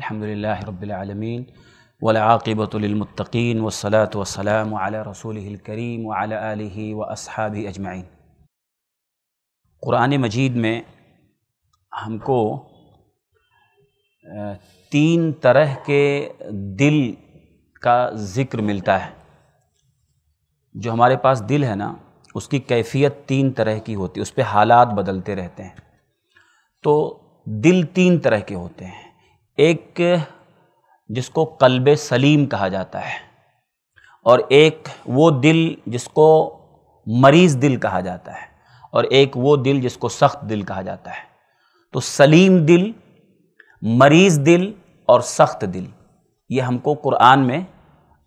अल्हम्दुलिल्लाह रब्बिल आलमीन वलाक़िबत ललमुत्तकीन वसलात वसलाम अला रसूलिहिल करीम व अला आलिहि व अस्हाबी अजमाइन कुरान मजीद में हमको तीन तरह के दिल का ज़िक्र मिलता है जो हमारे पास दिल है ना उसकी कैफियत तीन तरह की होती है उस पर हालात बदलते रहते हैं तो दिल तीन तरह के होते हैं एक जिसको कल्ब सलीम कहा जाता है और एक वो दिल जिसको मरीज़ दिल कहा जाता है और एक वो दिल जिसको सख्त दिल कहा जाता है तो सलीम दिल मरीज़ दिल और सख्त दिल ये हमको कुरान में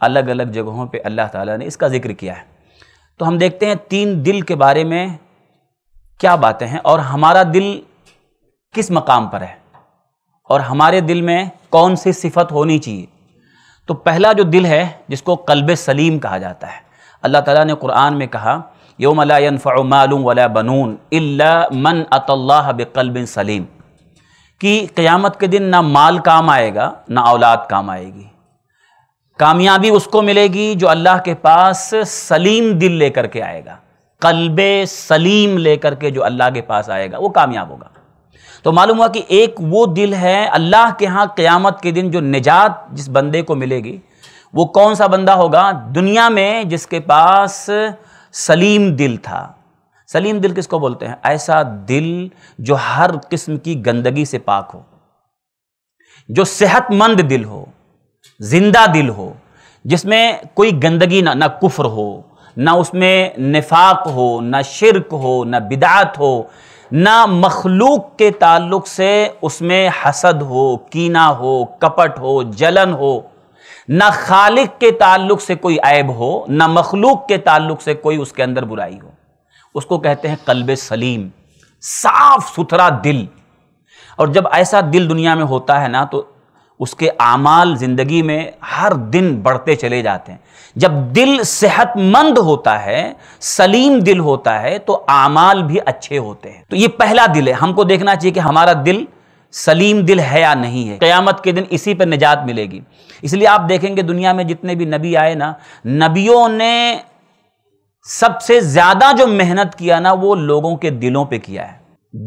अलग अलग जगहों पे अल्लाह ताला ने इसका ज़िक्र किया है तो हम देखते हैं तीन दिल के बारे में क्या बातें हैं और हमारा दिल किस मकाम पर है और हमारे दिल में कौन सी सिफत होनी चाहिए तो पहला जो दिल है जिसको कल्ब सलीम कहा जाता है अल्लाह ताला ने कुरान में कहा योम मालूम वला बनून इल्ला मन अतल्लाह बकल्ब सलीम कि क़यामत के दिन ना माल काम आएगा ना औलाद काम आएगी कामयाबी उसको मिलेगी जो अल्लाह के पास सलीम दिल लेकर के आएगा कल्ब सलीम लेकर के जो अल्लाह के पास आएगा वो कामयाब होगा तो मालूम हुआ कि एक वो दिल है अल्लाह के यहाँ क़यामत के दिन जो निजात जिस बंदे को मिलेगी वो कौन सा बंदा होगा दुनिया में जिसके पास सलीम दिल था सलीम दिल किसको बोलते हैं ऐसा दिल जो हर किस्म की गंदगी से पाक हो जो सेहतमंद दिल हो जिंदा दिल हो जिसमें कोई गंदगी ना ना कुफ्र हो ना उसमें निफाक हो ना शिरक हो ना बिदात हो ना मखलूक के ताल्लुक से उसमें हसद हो कीना हो कपट हो जलन हो ना खालिक के ताल्लुक से कोई ऐब हो ना मखलूक के ताल्लुक से कोई उसके अंदर बुराई हो उसको कहते हैं कल्ब सलीम साफ सुथरा दिल और जब ऐसा दिल दुनिया में होता है ना तो उसके आमाल ज़िंदगी में हर दिन बढ़ते चले जाते हैं जब दिल सेहतमंद होता है सलीम दिल होता है तो आमाल भी अच्छे होते हैं तो ये पहला दिल है हमको देखना चाहिए कि हमारा दिल सलीम दिल है या नहीं है क़यामत के दिन इसी पर निजात मिलेगी इसलिए आप देखेंगे दुनिया में जितने भी नबी आए ना नबियों ने सबसे ज़्यादा जो मेहनत किया ना वो लोगों के दिलों पर किया है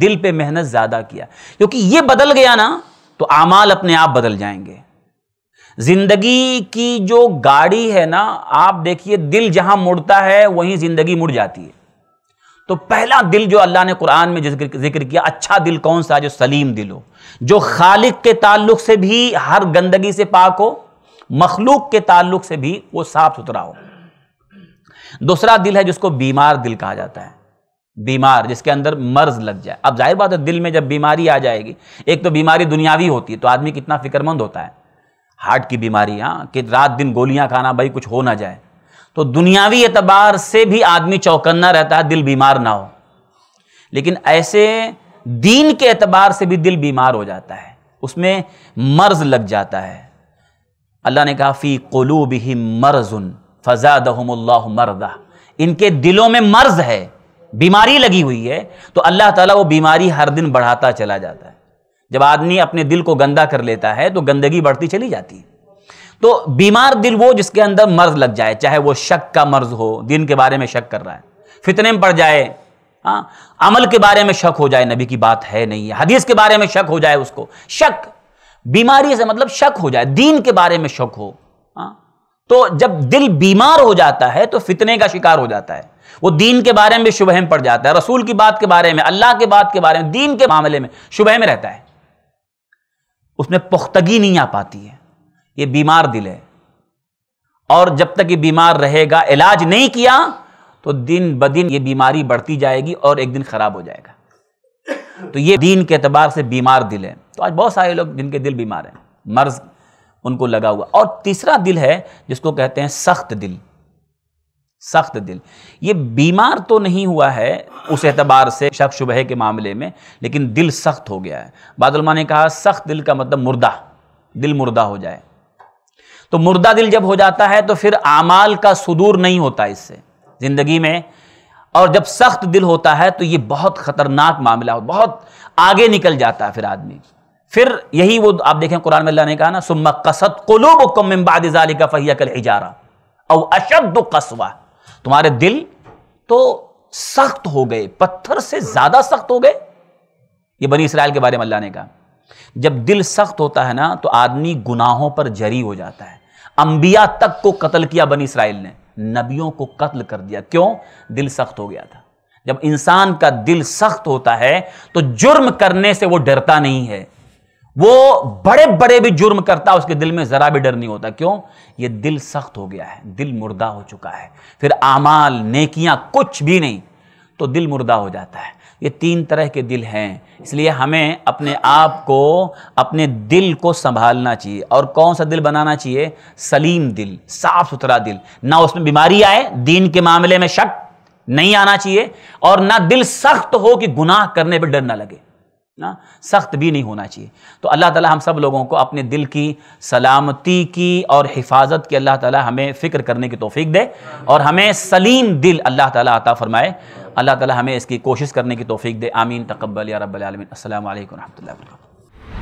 दिल पर मेहनत ज़्यादा किया क्योंकि ये बदल गया ना तो आमाल अपने आप बदल जाएंगे जिंदगी की जो गाड़ी है ना आप देखिए दिल जहां मुड़ता है वहीं जिंदगी मुड़ जाती है तो पहला दिल जो अल्लाह ने कुरान में जिक्र किया अच्छा दिल कौन सा जो सलीम दिल हो जो खालिक के ताल्लुक से भी हर गंदगी से पाक हो मखलूक के ताल्लुक से भी वो साफ सुथरा हो दूसरा दिल है जिसको बीमार दिल कहा जाता है बीमार जिसके अंदर मर्ज लग जाए अब जाहिर बात है दिल में जब बीमारी आ जाएगी एक तो बीमारी दुनियावी होती है तो आदमी कितना फिक्रमंद होता है हार्ट की बीमारी हाँ कि रात दिन गोलियां खाना भाई कुछ हो ना जाए तो दुनियावी एतबार से भी आदमी चौकन्ना रहता है दिल बीमार ना हो लेकिन ऐसे दीन के एतबार से भी दिल बीमार हो जाता है उसमें मर्ज लग जाता है अल्लाह ने कहा फ़ी कलूब ही फजा फजादहमल्ला मरदा इनके दिलों में मर्ज है बीमारी लगी हुई है तो अल्लाह ताला वो बीमारी हर दिन बढ़ाता चला जाता है जब आदमी अपने दिल को गंदा कर लेता है तो गंदगी बढ़ती चली जाती है तो बीमार दिल वो जिसके अंदर मर्ज लग जाए चाहे वो शक का मर्ज हो दिन के बारे में शक कर रहा है फितने में पड़ जाए हाँ अमल के बारे में शक हो जाए नबी की बात है नहीं है हदीस के बारे में शक हो जाए उसको शक बीमारी से मतलब शक हो जाए दीन के बारे में शक हो तो जब दिल बीमार हो जाता है तो फितने का शिकार हो जाता है वो दीन के बारे में में पड़ जाता है रसूल की बात के बारे में अल्लाह के बात के बारे में दीन के मामले में शुभ में रहता है उसमें पुख्तगी नहीं आ पाती है ये बीमार दिल है और जब तक ये बीमार रहेगा इलाज नहीं किया तो दिन ब दिन ये बीमारी बढ़ती जाएगी और एक दिन ख़राब हो जाएगा तो ये दीन के अतबार से बीमार दिल है तो आज बहुत सारे लोग जिनके दिल बीमार हैं मर्ज़ उनको लगा हुआ और तीसरा दिल है जिसको कहते हैं सख्त दिल सख्त दिल ये बीमार तो नहीं हुआ है उस एतबार से शक शुबह के मामले में लेकिन दिल सख्त हो गया है बादलमा ने कहा सख्त दिल का मतलब मुर्दा दिल मुर्दा हो जाए तो मुर्दा दिल जब हो जाता है तो फिर आमाल का सुदूर नहीं होता इससे ज़िंदगी में और जब सख्त दिल होता है तो ये बहुत ख़तरनाक मामला हो बहुत आगे निकल जाता है फिर आदमी फिर यही वो आप देखें कुरान में अल्लाह ने कहा ना सुम्मा कसद कोलूब कम्बादाली का फहिया कल हिजारा औ अशद कस्बा तुम्हारे दिल तो सख्त हो गए पत्थर से ज़्यादा सख्त हो गए ये बनी इसराइल के बारे में अल्लाह ने कहा जब दिल सख्त होता है ना तो आदमी गुनाहों पर जरी हो जाता है अंबिया तक को कत्ल किया बनी इसराइल ने नबियों को कत्ल कर दिया क्यों दिल सख्त हो गया था जब इंसान का दिल सख्त होता है तो जुर्म करने से वो डरता नहीं है वो बड़े बड़े भी जुर्म करता है उसके दिल में ज़रा भी डर नहीं होता क्यों ये दिल सख्त हो गया है दिल मुर्दा हो चुका है फिर आमाल नेकियां कुछ भी नहीं तो दिल मुर्दा हो जाता है ये तीन तरह के दिल हैं इसलिए हमें अपने आप को अपने दिल को संभालना चाहिए और कौन सा दिल बनाना चाहिए सलीम दिल साफ सुथरा दिल ना उसमें बीमारी आए दीन के मामले में शक नहीं आना चाहिए और ना दिल सख्त हो कि गुनाह करने पर डर ना लगे ना सख्त भी नहीं होना चाहिए तो अल्लाह ताला हम सब लोगों को अपने दिल की सलामती की और हिफाजत की अल्लाह ताला हमें फ़िक्र करने की तोफ़ी दे और हमें सलीम दिल अल्लाह ताला अता फ़रमाए अल्लाह ताला हमें इसकी कोशिश करने की तोफ़ी दे आमीन तकबल या रबालमिन असल वरहमल